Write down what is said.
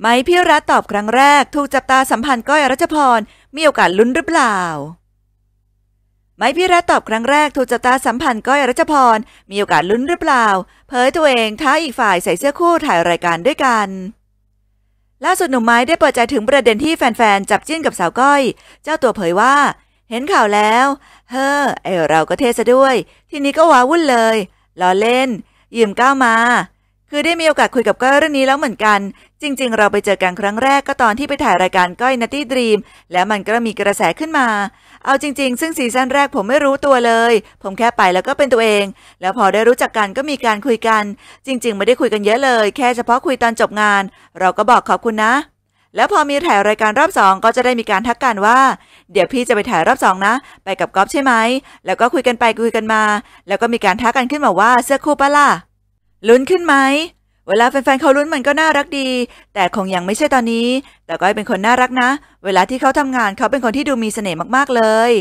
ไม้พี่รัตตอบครั้งแรกถูกจับตาสัมพันธ์ก้อยรัชพร มีโอกาสลุ้นหรือเปล่าไม้พี่รัตตอบครั้งแรกถูกจับตาสัมพันธ์ก้อยรัชพรมีโอกาสลุ้นหรือเปล่า เผยตัวเองท้าอีกฝ่ายใส่เสื้อคู่ถ่ายรายการด้วยกัน ล่าสุดหนุ่มไม้ได้เปิดใจถึงประเด็นที่แฟนๆจับจิ้นกับสาวก้อยเจ้าตัวเผยว่า เห็นข่าวแล้วเฮ้อไอเราก็เทซะด้วย ทีนี้ก็ว้าวุ่นเลยล้อเล่นยืมก้าวมาคือได้มีโอกาสคุยกับก้อยเรื่องนี้แล้วเหมือนกัน จริง ๆ เราไปเจอกันครั้งแรกก็ตอนที่ไปถ่ายรายการก้อยนัตตี้ดรีม และมันก็มีกระแสขึ้นมา เอาจริง ๆ ซึ่งซีซั่นแรกผมไม่รู้ตัวเลย ผมแค่ไปแล้วก็เป็นตัวเอง แล้วพอได้รู้จักกันก็มีการคุยกัน จริง ๆ ไม่ได้คุยกันเยอะเลย แค่เฉพาะคุยตอนจบงาน เราก็บอกขอบคุณนะ แล้วพอมีถ่ายรายการรอบสองก็จะได้มีการทักกันว่า เดี๋ยวพี่จะไปถ่ายรอบสองนะ ไปกับก๊อฟใช่ไหม แล้วก็คุยกันไปคุยกันมา แล้วก็มีการทักกันขึ้นมาว่าเสื้อคู่ปะล่ะลุ้นขึ้นไหม เวลาแฟนๆ เขาลุ้นมันก็น่ารักดี แต่คงยังไม่ใช่ตอนนี้ แต่ก้อยเป็นคนน่ารักนะ เวลาที่เขาทำงานเขาเป็นคนที่ดูมีเสน่ห์มากๆเลย